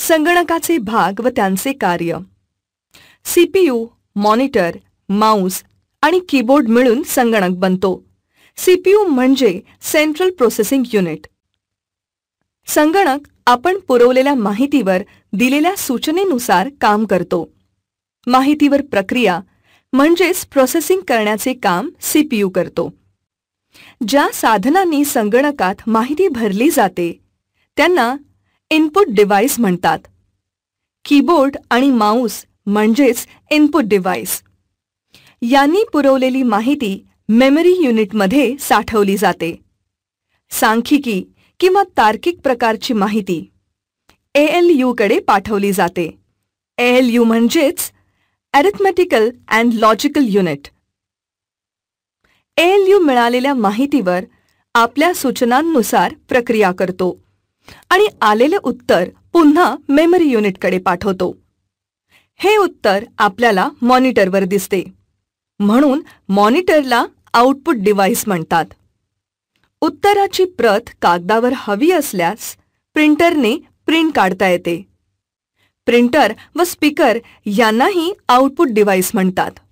संगणकाचे भाग व त्यांचे कार्य सीपीयू मॉनिटर माऊस आणि कीबोर्ड मिळून संगणक बनतो सीपीयू म्हणजे सेंट्रल प्रोसेसिंग युनिट संगणक आपण पुरवलेल्या माहितीवर दिलेल्या सूचनेनुसार काम करतो माहितीवर प्रक्रिया म्हणजेच प्रोसेसिंग करण्याचे काम सीपीयू करतो ज्या साधनांनी संगणकात माहिती भरली जाते त्यांना इनपुट डिव्हाइस म्हणतात कीबोर्ड आणि माऊस म्हणजेच इनपुट डिव्हाइस यांनी पुरवलेली माहिती मेमरी युनिटमध्ये साठवली जाते सांख्यिकी किंवा तार्किक प्रकारची माहिती एएलयूकडे पाठवली जाते एएलयू म्हणजेच arithmetical and logical unit ALU मिळालेल्या माहितीवर आपल्या सूचनांनुसार प्रक्रिया करतो आणि आलेले उत्तर पुन्हा मेमरी युनिटकडे पाठवतो हे उत्तर आपल्याला मॉनिटरवर दिसते म्हणून मॉनिटरला आउटपुट डिव्हाइस म्हणतात उत्तराची प्रत कागदावर हवी असल्यास प्रिंटरने प्रिंट काढता येते प्रिंटर व स्पीकर यांनाही आउटपुट डिव्हाइस म्हणतात